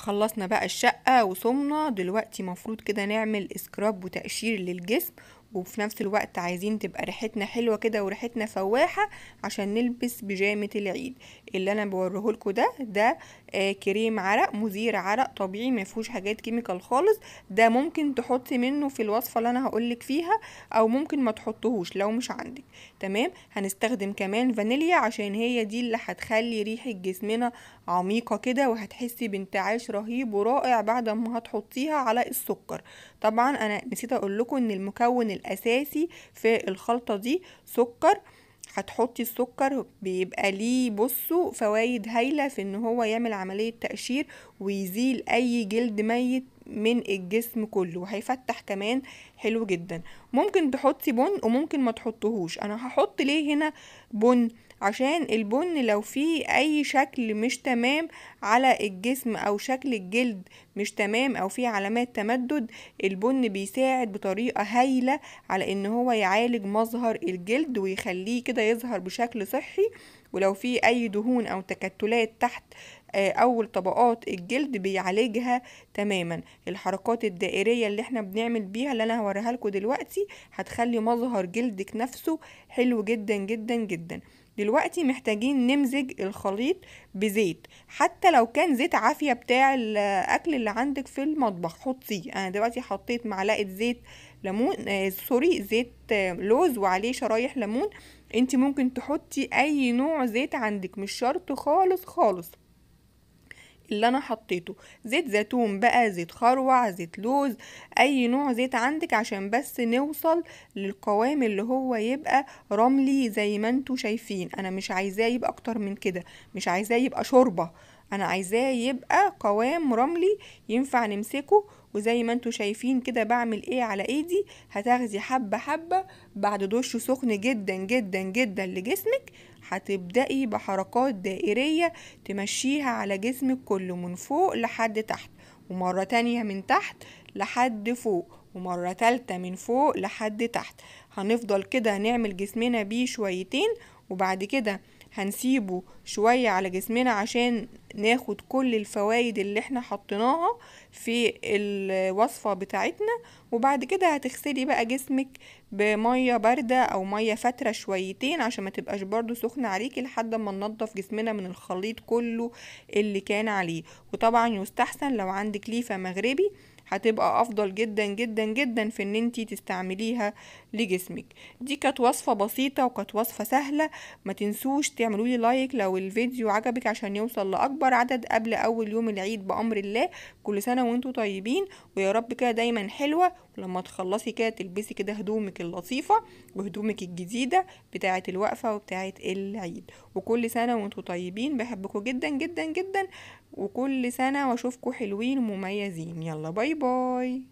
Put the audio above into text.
خلصنا بقى الشقة وصمنا دلوقتي مفروض كده نعمل اسكراب وتقشير للجسم وفي نفس الوقت عايزين تبقى ريحتنا حلوه كده وريحتنا فواحه عشان نلبس بيجامه العيد اللي انا بوريه لكم ده ده آه كريم عرق مزير عرق طبيعي ما فيهوش حاجات كيميكال خالص ده ممكن تحطي منه في الوصفه اللي انا هقولك فيها او ممكن ما تحطهوش لو مش عندك تمام هنستخدم كمان فانيليا عشان هي دي اللي هتخلي ريحه جسمنا عميقه كده وهتحسي بانتعاش رهيب ورائع بعد ما هتحطيها على السكر طبعا انا نسيت اقول لكم ان المكون الأساسي في الخلطة دي سكر هتحطي السكر بيبقى ليه بصوا فوايد هايلة في ان هو يعمل عملية تقشير ويزيل اي جلد ميت من الجسم كله وهيفتح كمان حلو جدا ممكن تحطي بن وممكن ما تحطهوش انا هحط ليه هنا بن عشان البن لو فيه اي شكل مش تمام على الجسم او شكل الجلد مش تمام او فيه علامات تمدد البن بيساعد بطريقة هايلة على ان هو يعالج مظهر الجلد ويخليه كده يظهر بشكل صحي ولو في اي دهون او تكتلات تحت آه، اول طبقات الجلد بيعالجها تماما الحركات الدائريه اللي احنا بنعمل بيها اللي انا هوريها لكم دلوقتي هتخلي مظهر جلدك نفسه حلو جدا جدا جدا دلوقتي محتاجين نمزج الخليط بزيت حتى لو كان زيت عافية بتاع الأكل اللي عندك في المطبخ حطيه أنا دلوقتي حطيت معلقة زيت ليمون آه، سوري زيت آه، لوز وعليه شرايح ليمون انت ممكن تحطي اي نوع زيت عندك مش شرط خالص خالص اللي انا حطيته زيت زيتون بقى زيت خروع زيت لوز اي نوع زيت عندك عشان بس نوصل للقوام اللي هو يبقى رملي زي ما انتوا شايفين انا مش عايزاه يبقى اكتر من كده مش عايزاه يبقى شوربه انا عايزاه يبقى قوام رملي ينفع نمسكه وزي ما انتوا شايفين كده بعمل ايه على ايدي هتاخدي حبة حبة بعد دش سخن جدا جدا جدا لجسمك هتبدأي بحركات دائرية تمشيها على جسمك كله من فوق لحد تحت ومرة تانية من تحت لحد فوق ومرة تالتة من فوق لحد تحت هنفضل كده نعمل جسمنا بيه شويتين وبعد كده هنسيبه شوية على جسمنا عشان ناخد كل الفوائد اللي احنا حطيناها في الوصفة بتاعتنا وبعد كده هتغسلي بقى جسمك بمية باردة او مية فترة شويتين عشان ما تبقاش برضو سخنة عليكي لحد ما ننضف جسمنا من الخليط كله اللي كان عليه وطبعا يستحسن لو عندك ليفة مغربي هتبقى افضل جدا جدا جدا في ان انت تستعمليها لجسمك دي كانت وصفه بسيطه وكانت وصفه سهله ما تنسوش تعملوا لي لايك لو الفيديو عجبك عشان يوصل لاكبر عدد قبل اول يوم العيد بامر الله كل سنه وانتم طيبين ويا رب كده دايما حلوه ولما تخلصي كده تلبسي كده هدومك اللطيفه وهدومك الجديده بتاعه الوقفه وبتاعه العيد وكل سنه وانتم طيبين بحبكم جدا جدا جدا وكل سنة واشوفكم حلوين ومميزين يلا باي باي